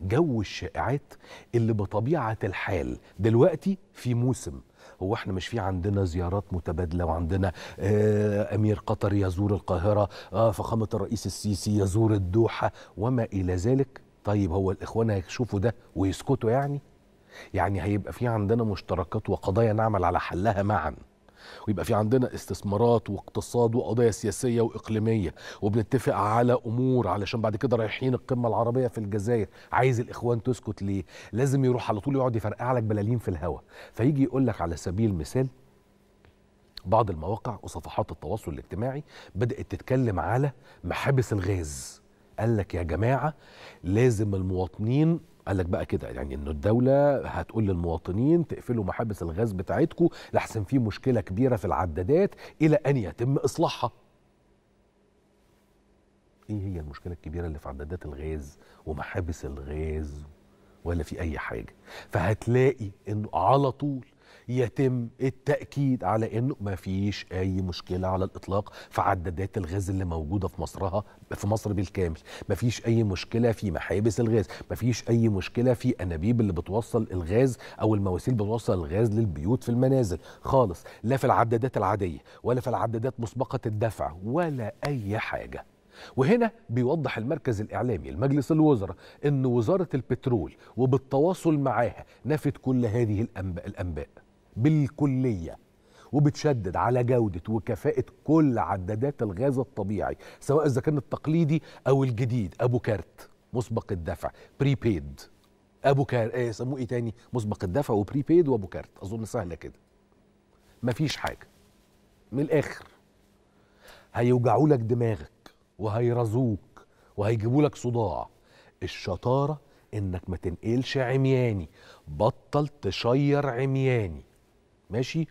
جو الشائعات اللي بطبيعه الحال دلوقتي في موسم هو احنا مش في عندنا زيارات متبادله وعندنا آه امير قطر يزور القاهره آه فخامه الرئيس السيسي يزور الدوحه وما الى ذلك طيب هو الاخوان هيشوفوا ده ويسكتوا يعني يعني هيبقى في عندنا مشتركات وقضايا نعمل على حلها معا ويبقى في عندنا استثمارات واقتصاد وقضايا سياسيه واقليميه وبنتفق على امور علشان بعد كده رايحين القمه العربيه في الجزائر عايز الاخوان تسكت ليه لازم يروح على طول يقعد يفرقع لك بلالين في الهوا فيجي يقول لك على سبيل المثال بعض المواقع وصفحات التواصل الاجتماعي بدات تتكلم على محابس الغاز قال لك يا جماعه لازم المواطنين قال لك بقى كده يعني انه الدوله هتقول للمواطنين تقفلوا محابس الغاز بتاعتكم لحسن في مشكله كبيره في العدادات الى ان يتم اصلاحها ايه هي المشكله الكبيره اللي في عدادات الغاز ومحابس الغاز ولا في اي حاجه فهتلاقي انه على طول يتم التاكيد على انه ما فيش اي مشكله على الاطلاق في عدادات الغاز اللي موجوده في مصرها في مصر بالكامل ما فيش اي مشكله في محابس الغاز ما فيش اي مشكله في انابيب اللي بتوصل الغاز او المواسير بتوصل الغاز للبيوت في المنازل خالص لا في العدادات العاديه ولا في العدادات مسبقه الدفع ولا اي حاجه وهنا بيوضح المركز الإعلامي المجلس الوزراء أن وزارة البترول وبالتواصل معاها نفت كل هذه الأنباء, الأنباء. بالكليه وبتشدد على جودة وكفاءة كل عدادات الغاز الطبيعي سواء إذا كان التقليدي أو الجديد أبو كارت مسبق الدفع بريبيد أبو كارت إيه سموه إيه تاني مسبق الدفع وبريبيد وأبو كارت أظن سهلة كده مفيش حاجة من الآخر هيوجعوا لك دماغك وهيرزوك وهيجيبوا لك صداع الشطارة إنك ما تنقلش عمياني بطل تشير عمياني ماشي